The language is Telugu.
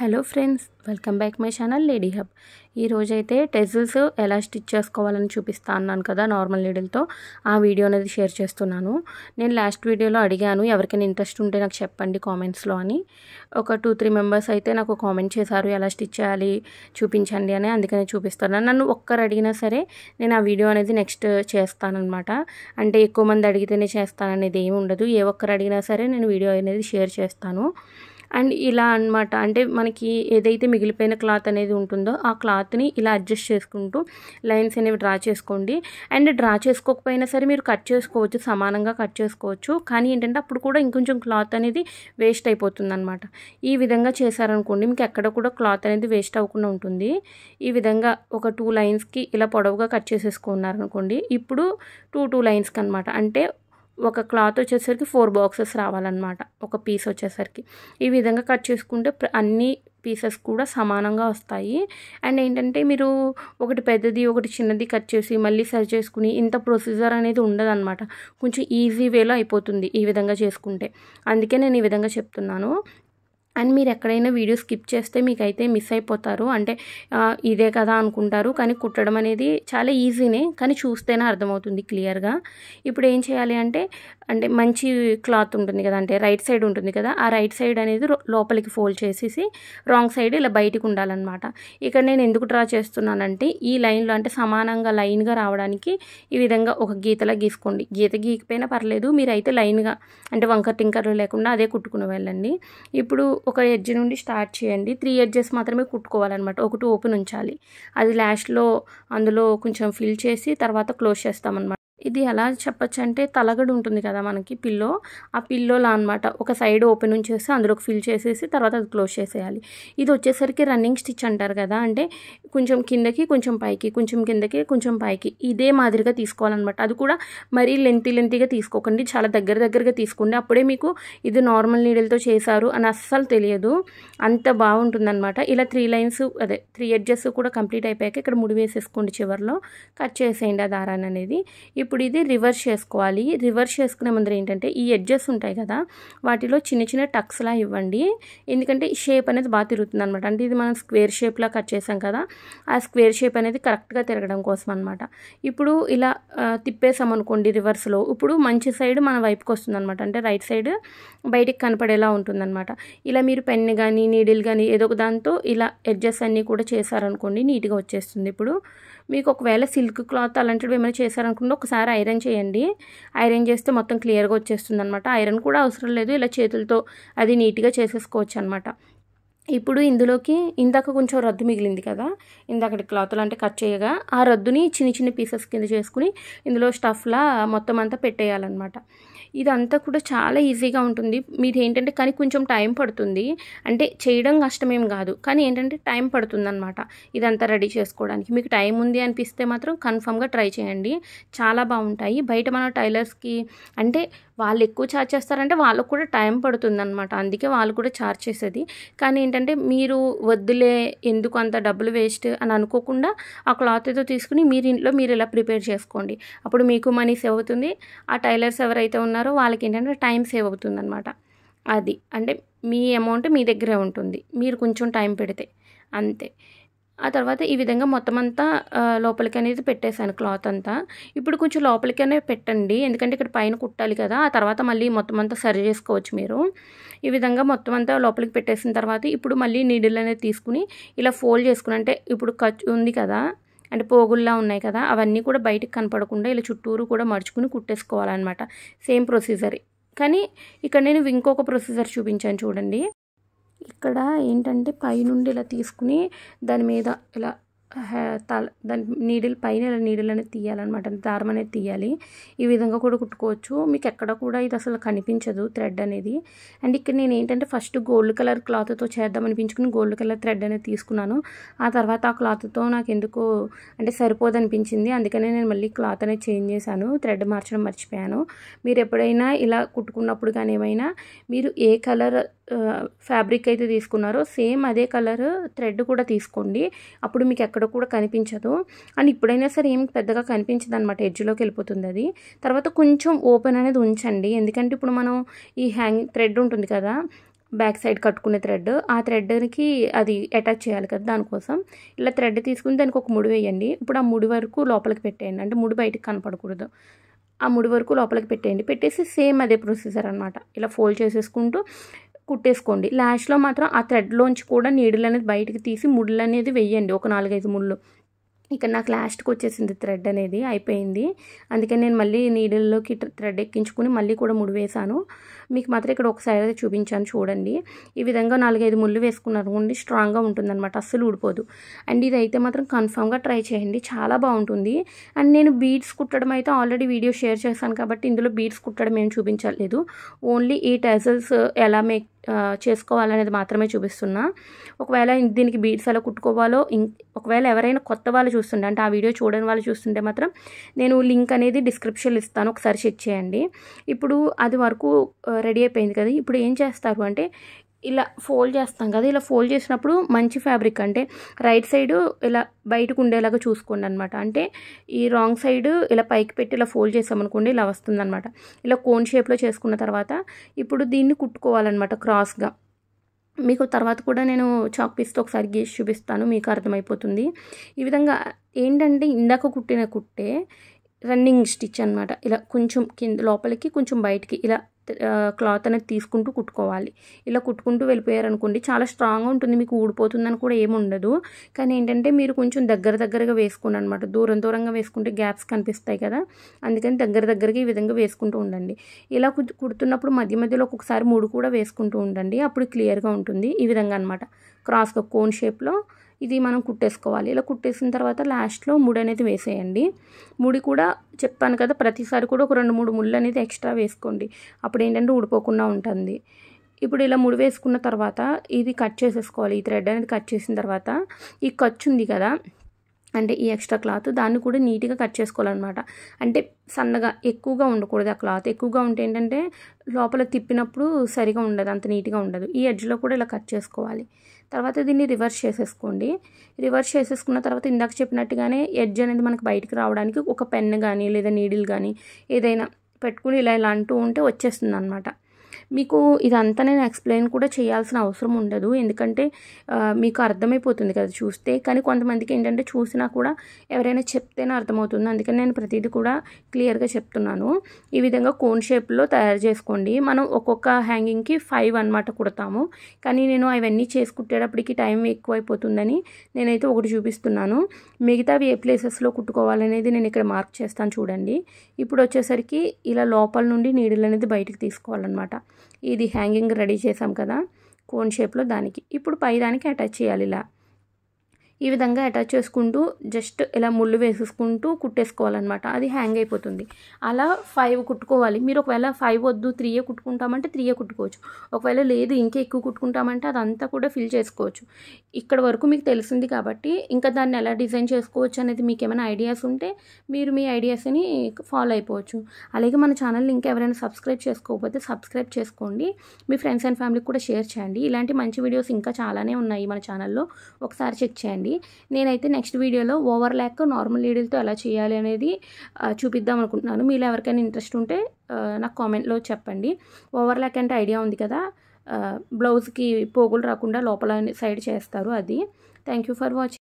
hello friends welcome back my channel lady hub ఈరోజైతే టెజిల్స్ ఎలా స్టిచ్ చేసుకోవాలని చూపిస్తా అన్నాను కదా నార్మల్ నీడిల్తో ఆ వీడియో అనేది షేర్ చేస్తున్నాను నేను లాస్ట్ వీడియోలో అడిగాను ఎవరికైనా ఇంట్రెస్ట్ ఉంటే నాకు చెప్పండి కామెంట్స్లో అని ఒక టూ త్రీ మెంబర్స్ అయితే నాకు కామెంట్ చేశారు ఎలా స్టిచ్ చేయాలి చూపించండి అని అందుకనే చూపిస్తున్నాను నన్ను ఒక్కరు అడిగినా సరే నేను ఆ వీడియో అనేది నెక్స్ట్ చేస్తానన్నమాట అంటే ఎక్కువ మంది అడిగితేనే చేస్తాననేది ఏమి ఉండదు ఏ ఒక్కరు అడిగినా సరే నేను వీడియో అనేది షేర్ చేస్తాను అండ్ ఇలా అనమాట అంటే మనకి ఏదైతే మిగిలిపోయిన క్లాత్ అనేది ఉంటుందో ఆ క్లాత్ని ఇలా అడ్జస్ట్ చేసుకుంటూ లైన్స్ అనేవి డ్రా చేసుకోండి అండ్ డ్రా చేసుకోకపోయినా సరే మీరు కట్ చేసుకోవచ్చు సమానంగా కట్ చేసుకోవచ్చు కానీ ఏంటంటే అప్పుడు కూడా ఇంకొంచెం క్లాత్ అనేది వేస్ట్ అయిపోతుంది అనమాట ఈ విధంగా చేశారనుకోండి మీకు ఎక్కడ కూడా క్లాత్ అనేది వేస్ట్ అవ్వకుండా ఉంటుంది ఈ విధంగా ఒక టూ లైన్స్కి ఇలా పొడవుగా కట్ చేసేసుకున్నారనుకోండి ఇప్పుడు టూ టూ లైన్స్కి అనమాట అంటే ఒక క్లాత్ వచ్చేసరికి ఫోర్ బాక్సెస్ రావాలన్నమాట ఒక పీస్ వచ్చేసరికి ఈ విధంగా కట్ చేసుకుంటే అన్ని పీసెస్ కూడా సమానంగా వస్తాయి అండ్ ఏంటంటే మీరు ఒకటి పెద్దది ఒకటి చిన్నది కట్ చేసి మళ్ళీ సరి చేసుకుని ఇంత ప్రొసీజర్ అనేది ఉండదన్నమాట కొంచెం ఈజీ వేలో అయిపోతుంది ఈ విధంగా చేసుకుంటే అందుకే నేను ఈ విధంగా చెప్తున్నాను అండ్ మీరు ఎక్కడైనా వీడియో స్కిప్ చేస్తే మీకైతే మిస్ అయిపోతారు అంటే ఇదే కదా అనుకుంటారు కానీ కుట్టడం అనేది చాలా ఈజీనే కానీ చూస్తేనే అర్థమవుతుంది క్లియర్గా ఇప్పుడు ఏం చేయాలి అంటే అంటే మంచి క్లాత్ ఉంటుంది కదా అంటే రైట్ సైడ్ ఉంటుంది కదా ఆ రైట్ సైడ్ అనేది లోపలికి ఫోల్డ్ చేసేసి రాంగ్ సైడ్ ఇలా బయటికి ఉండాలన్నమాట ఇక్కడ నేను ఎందుకు డ్రా చేస్తున్నానంటే ఈ లైన్లో అంటే సమానంగా లైన్గా రావడానికి ఈ విధంగా ఒక గీతలా గీసుకోండి గీత గీకపోయినా పర్లేదు మీరైతే లైన్గా అంటే వంకర్ టింకర్లు లేకుండా అదే కుట్టుకుని వెళ్ళండి ఇప్పుడు ఒక ఎడ్జ్ నుండి స్టార్ట్ చేయండి త్రీ ఎడ్జెస్ మాత్రమే కుట్టుకోవాలన్నమాట ఒకటి ఓపెన్ ఉంచాలి అది లాస్ట్లో అందులో కొంచెం ఫిల్ చేసి తర్వాత క్లోజ్ చేస్తామన్నమాట ఇది ఎలా చెప్పచ్చు అంటే తలగడు ఉంటుంది కదా మనకి పిల్లో ఆ పిల్లోలా అనమాట ఒక సైడ్ ఓపెన్ ఉంచేసి అందులోకి ఫిల్ చేసేసి తర్వాత అది క్లోజ్ చేసేయాలి ఇది వచ్చేసరికి రన్నింగ్ స్టిచ్ అంటారు కదా అంటే కొంచెం కిందకి కొంచెం పైకి కొంచెం కిందకి కొంచెం పైకి ఇదే మాదిరిగా తీసుకోవాలన్నమాట అది కూడా మరీ లెంతీ లెంతీగా తీసుకోకండి చాలా దగ్గర దగ్గరగా తీసుకోండి అప్పుడే మీకు ఇది నార్మల్ నీడలతో చేశారు అని అస్సలు తెలియదు అంత అనమాట ఇలా త్రీ లైన్స్ అదే త్రీ ఎడ్జెస్ కూడా కంప్లీట్ అయిపోయాక ఇక్కడ ముడి వేసేసుకోండి చివరిలో కట్ చేసేయండి ఆ దారాన్ని అనేది ఇప్పుడు ఇది రివర్స్ చేసుకోవాలి రివర్స్ చేసుకునే ముందర ఏంటంటే ఈ ఎడ్జెస్ ఉంటాయి కదా వాటిలో చిన్న చిన్న టక్స్లా ఇవ్వండి ఎందుకంటే షేప్ అనేది బాగా తిరుగుతుంది అనమాట అంటే ఇది మనం స్క్వేర్ షేప్లా కట్ చేసాం కదా ఆ స్క్వేర్ షేప్ అనేది కరెక్ట్గా తిరగడం కోసం అనమాట ఇప్పుడు ఇలా తిప్పేసాం అనుకోండి రివర్స్లో ఇప్పుడు మంచి సైడ్ మన వైపుకి వస్తుంది అనమాట అంటే రైట్ సైడ్ బయటికి కనపడేలా ఉంటుందన్నమాట ఇలా మీరు పెన్ కానీ నీడిల్ కానీ ఏదో ఒక దాంతో ఇలా ఎడ్జెస్ అన్నీ కూడా చేశారనుకోండి నీట్గా వచ్చేస్తుంది ఇప్పుడు మీకు ఒకవేళ సిల్క్ క్లాత్ అలాంటివి ఏమైనా చేశారనుకుంటే ఒకసారి ఐరన్ చేయండి ఐరన్ చేస్తే మొత్తం క్లియర్గా వచ్చేస్తుంది అనమాట ఐరన్ కూడా అవసరం లేదు ఇలా చేతులతో అది నీట్గా చేసేసుకోవచ్చు అనమాట ఇప్పుడు ఇందులోకి ఇందాక కొంచెం రద్దు మిగిలింది కదా ఇందాకటి క్లాత్లు అంటే కట్ చేయగా ఆ రద్దుని చిన్న చిన్న పీసెస్ కింద చేసుకుని ఇందులో స్టఫ్లా మొత్తం అంతా పెట్టేయాలన్నమాట ఇదంతా కూడా చాలా ఈజీగా ఉంటుంది మీరు ఏంటంటే కానీ కొంచెం టైం పడుతుంది అంటే చేయడం కష్టమేం కాదు కానీ ఏంటంటే టైం పడుతుంది అనమాట ఇదంతా రెడీ చేసుకోవడానికి మీకు టైం ఉంది అనిపిస్తే మాత్రం కన్ఫామ్గా ట్రై చేయండి చాలా బాగుంటాయి బయట మన టైలర్స్కి అంటే వాళ్ళు ఎక్కువ ఛార్జ్ చేస్తారంటే వాళ్ళకు కూడా టైం అనమాట అందుకే వాళ్ళు కూడా ఛార్జ్ చేసేది కానీ ఏంటంటే మీరు వద్దులే ఎందుకు అంత డబ్బులు వేస్ట్ అని అనుకోకుండా ఆ క్లాత్ ఏదో తీసుకుని మీరు ఇంట్లో మీరు ఇలా ప్రిపేర్ చేసుకోండి అప్పుడు మీకు మనీ సేవ్ అవుతుంది ఆ టైలర్స్ ఎవరైతే ఉన్నారో ఉన్నారో వాళ్ళకి ఏంటంటే టైం సేవ్ అవుతుంది అనమాట అది అంటే మీ అమౌంట్ మీ దగ్గరే ఉంటుంది మీరు కొంచెం టైం పెడితే అంతే ఆ తర్వాత ఈ విధంగా మొత్తం అంతా లోపలికి అనేది పెట్టేశాను క్లాత్ అంతా ఇప్పుడు కొంచెం లోపలికి అనేది పెట్టండి ఎందుకంటే ఇక్కడ పైన కుట్టాలి కదా ఆ తర్వాత మళ్ళీ మొత్తం అంతా సరి చేసుకోవచ్చు మీరు ఈ విధంగా మొత్తం అంతా లోపలికి పెట్టేసిన తర్వాత ఇప్పుడు మళ్ళీ నీడిల్ అనేది తీసుకుని ఇలా ఫోల్డ్ చేసుకుని అంటే ఇప్పుడు ఖర్చు ఉంది కదా అంటే పోగుల్లా ఉన్నాయి కదా అవన్నీ కూడా బయటకు కనపడకుండా ఇలా చుట్టూరు కూడా మడుచుకుని కుట్టేసుకోవాలన్నమాట సేమ్ ప్రొసీజర్ కానీ ఇక్కడ నేను ఇంకొక ప్రొసీజర్ చూపించాను చూడండి ఇక్కడ ఏంటంటే పైనుండి ఇలా తీసుకుని దాని మీద ఇలా తల దాని నీడిల్ పైన ఇలా నీడిల్ అనేది తీయాలన్నమాట దారం అనేది తీయాలి ఈ విధంగా కూడా కుట్టుకోవచ్చు మీకు ఎక్కడ కూడా ఇది అసలు కనిపించదు థ్రెడ్ అనేది అండ్ ఇక్కడ నేను ఏంటంటే ఫస్ట్ గోల్డ్ కలర్ క్లాత్తో చేద్దాం అనిపించుకుని గోల్డ్ కలర్ థ్రెడ్ అనేది తీసుకున్నాను ఆ తర్వాత ఆ క్లాత్తో నాకు ఎందుకు అంటే సరిపోదు అనిపించింది అందుకనే నేను మళ్ళీ క్లాత్ అనేది చేంజ్ చేశాను థ్రెడ్ మార్చడం మర్చిపోయాను మీరు ఎప్పుడైనా ఇలా కుట్టుకున్నప్పుడు కానీ ఏమైనా మీరు ఏ కలర్ ఫ్యాబ్రిక్ అయితే తీసుకున్నారో సేమ్ అదే కలర్ థ్రెడ్ కూడా తీసుకోండి అప్పుడు మీకు ఎక్కడ కూడా కనిపించదు అండ్ ఇప్పుడైనా సరే ఏం పెద్దగా కనిపించదు అనమాట ఎడ్జ్లోకి వెళ్ళిపోతుంది అది తర్వాత కొంచెం ఓపెన్ అనేది ఉంచండి ఎందుకంటే ఇప్పుడు మనం ఈ హ్యాంగ్ థ్రెడ్ ఉంటుంది కదా బ్యాక్ సైడ్ కట్టుకునే థ్రెడ్ ఆ థ్రెడ్కి అది అటాచ్ చేయాలి కదా దానికోసం ఇలా థ్రెడ్ తీసుకుని దానికి ఒక ముడి వేయండి ఇప్పుడు ఆ ముడి వరకు లోపలికి పెట్టేయండి అంటే ముడి బయటకు కనపడకూడదు ఆ ముడి వరకు లోపలికి పెట్టేయండి పెట్టేసి సేమ్ అదే ప్రొసీజర్ అనమాట ఇలా ఫోల్డ్ చేసేసుకుంటూ కుట్టేసుకోండి లాస్ట్లో మాత్రం ఆ థ్రెడ్లోంచి కూడా నీడలు అనేది బయటకు తీసి ముళ్ళు అనేది వెయ్యండి ఒక నాలుగైదు ముళ్ళు ఇక నాకు లాస్ట్కి వచ్చేసింది థ్రెడ్ అనేది అయిపోయింది అందుకని నేను మళ్ళీ నీడిల్లోకి థ్రెడ్ ఎక్కించుకుని మళ్ళీ కూడా ముడి వేశాను మీకు మాత్రం ఇక్కడ ఒకసారి అయితే చూపించాను చూడండి ఈ విధంగా నాలుగైదు ముళ్ళు వేసుకున్నారు ఉండి స్ట్రాంగ్గా ఉంటుందన్నమాట అస్సలు ఊడిపోదు అండ్ ఇదైతే మాత్రం కన్ఫామ్గా ట్రై చేయండి చాలా బాగుంటుంది అండ్ నేను బీడ్స్ కుట్టడం అయితే ఆల్రెడీ వీడియో షేర్ చేశాను కాబట్టి ఇందులో బీడ్స్ కుట్టడం ఏం చూపించలేదు ఓన్లీ ఈ టెజల్స్ ఎలా మేక్ చేసుకోవాలనేది మాత్రమే చూపిస్తున్నా ఒకవేళ దీనికి బీడ్స్ ఎలా కుట్టుకోవాలో ఒకవేళ ఎవరైనా కొత్త వాళ్ళు చూస్తుంటే అంటే ఆ వీడియో చూడని వాళ్ళు చూస్తుంటే మాత్రం నేను లింక్ అనేది డిస్క్రిప్షన్లో ఇస్తాను ఒకసారి చెక్ చేయండి ఇప్పుడు అది వరకు రెడీ అయిపోయింది కదా ఇప్పుడు ఏం చేస్తారు అంటే ఇలా ఫోల్డ్ చేస్తాం కదా ఇలా ఫోల్డ్ చేసినప్పుడు మంచి ఫ్యాబ్రిక్ అంటే రైట్ సైడ్ ఇలా బయటకు ఉండేలాగా చూసుకోండి అనమాట అంటే ఈ రాంగ్ సైడ్ ఇలా పైకి పెట్టి ఇలా ఫోల్డ్ చేసామనుకోండి ఇలా వస్తుందనమాట ఇలా కోన్ షేప్లో చేసుకున్న తర్వాత ఇప్పుడు దీన్ని కుట్టుకోవాలన్నమాట క్రాస్గా మీకు తర్వాత కూడా నేను చాక్ పీస్తో ఒకసారి గీసి చూపిస్తాను మీకు అర్థమైపోతుంది ఈ విధంగా ఏంటంటే ఇందాక కుట్టిన కుట్టే రన్నింగ్ స్టిచ్ అనమాట ఇలా కొంచెం కింద లోపలికి కొంచెం బయటికి ఇలా క్లాత్ అనేది తీసుకుంటూ కుట్టుకోవాలి ఇలా కుట్టుకుంటూ వెళ్ళిపోయారనుకోండి చాలా స్ట్రాంగ్గా ఉంటుంది మీకు ఊడిపోతుందని కూడా ఏముండదు కానీ ఏంటంటే మీరు కొంచెం దగ్గర దగ్గరగా వేసుకోండి అనమాట దూరం దూరంగా వేసుకుంటే గ్యాప్స్ కనిపిస్తాయి కదా అందుకని దగ్గర దగ్గరగా ఈ విధంగా వేసుకుంటూ ఉండండి ఇలా కుడుతున్నప్పుడు మధ్య మధ్యలో ఒక్కొక్కసారి మూడు కూడా వేసుకుంటూ ఉండండి అప్పుడు క్లియర్గా ఉంటుంది ఈ విధంగా అనమాట క్రాస్గా కోన్ షేప్లో ఇది మనం కుట్టేసుకోవాలి ఇలా కుట్టేసిన తర్వాత లాస్ట్లో ముడి అనేది వేసేయండి ముడి కూడా చెప్పాను కదా ప్రతిసారి కూడా ఒక రెండు మూడు ముళ్ళు అనేది ఎక్స్ట్రా వేసుకోండి అప్పుడు ఏంటంటే ఊడిపోకుండా ఉంటుంది ఇప్పుడు ఇలా ముడి వేసుకున్న తర్వాత ఇది కట్ చేసేసుకోవాలి ఈ థ్రెడ్ అనేది కట్ చేసిన తర్వాత ఈ ఖర్చు ఉంది కదా అంటే ఈ ఎక్స్ట్రా క్లాత్ దాన్ని కూడా నీట్గా కట్ చేసుకోవాలన్నమాట అంటే సన్నగా ఎక్కువగా ఉండకూడదు ఆ క్లాత్ ఎక్కువగా ఉంటే ఏంటంటే లోపల తిప్పినప్పుడు సరిగా ఉండదు అంత నీట్గా ఉండదు ఈ ఎడ్జ్లో కూడా ఇలా కట్ చేసుకోవాలి తర్వాత దీన్ని రివర్స్ చేసేసుకోండి రివర్స్ చేసేసుకున్న తర్వాత ఇందాక చెప్పినట్టుగానే ఎడ్జ్ అనేది మనకు బయటకు రావడానికి ఒక పెన్ కానీ లేదా నీడిల్ కానీ ఏదైనా పెట్టుకుని ఇలా ఇలా అంటూ ఉంటే వచ్చేస్తుంది అనమాట మీకు ఇదంతా నేను ఎక్స్ప్లెయిన్ కూడా చేయాల్సిన అవసరం ఉండదు ఎందుకంటే మీకు అర్థమైపోతుంది కదా చూస్తే కానీ కొంతమందికి ఏంటంటే చూసినా కూడా ఎవరైనా చెప్తేనే అర్థమవుతుంది అందుకని నేను ప్రతిదీ కూడా క్లియర్గా చెప్తున్నాను ఈ విధంగా కోన్ షేప్లో తయారు చేసుకోండి మనం ఒక్కొక్క హ్యాంగింగ్కి ఫైవ్ అనమాట కుడతాము కానీ నేను అవన్నీ చేసుకుట్టేటప్పటికి టైం ఎక్కువైపోతుందని నేనైతే ఒకటి చూపిస్తున్నాను మిగతావి ఏ ప్లేసెస్లో కుట్టుకోవాలనేది నేను ఇక్కడ మార్క్ చేస్తాను చూడండి ఇప్పుడు వచ్చేసరికి ఇలా లోపల నుండి నీడలు అనేది బయటకు తీసుకోవాలన్నమాట ఇది హ్యాంగింగ్ రెడీ చేసాం కదా కోన్ షేప్లో దానికి ఇప్పుడు పైదానికి అటాచ్ చేయాలి ఇలా ఈ విధంగా అటాచ్ చేసుకుంటూ జస్ట్ ఇలా ముళ్ళు వేసేసుకుంటూ కుట్టేసుకోవాలన్నమాట అది హ్యాంగ్ అయిపోతుంది అలా ఫైవ్ కుట్టుకోవాలి మీరు ఒకవేళ ఫైవ్ వద్దు త్రీయే కుట్టుకుంటామంటే త్రీయే కుట్టుకోవచ్చు ఒకవేళ లేదు ఇంకా ఎక్కువ కుట్టుకుంటామంటే అదంతా కూడా ఫిల్ చేసుకోవచ్చు ఇక్కడ వరకు మీకు తెలిసింది కాబట్టి ఇంకా దాన్ని ఎలా డిజైన్ చేసుకోవచ్చు అనేది మీకు ఏమైనా ఐడియాస్ ఉంటే మీరు మీ ఐడియాస్ని ఫాలో అయిపోవచ్చు అలాగే మన ఛానల్ని ఇంకా ఎవరైనా సబ్స్క్రైబ్ చేసుకోకపోతే సబ్స్క్రైబ్ చేసుకోండి మీ ఫ్రెండ్స్ అండ్ ఫ్యామిలీకి కూడా షేర్ చేయండి ఇలాంటి మంచి వీడియోస్ ఇంకా చాలానే ఉన్నాయి మన ఛానల్లో ఒకసారి చెక్ చేయండి చేయండి నేనైతే నెక్స్ట్ వీడియోలో ఓవర్ ల్యాక్ నార్మల్ నీడిల్తో ఎలా చేయాలి అనేది చూపిద్దాం అనుకుంటున్నాను మీలో ఎవరికైనా ఇంట్రెస్ట్ ఉంటే నాకు కామెంట్లో చెప్పండి ఓవర్ ల్యాక్ అంటే ఐడియా ఉంది కదా బ్లౌజ్కి పోగులు రాకుండా లోపల సైడ్ చేస్తారు అది థ్యాంక్ యూ ఫర్ వాచింగ్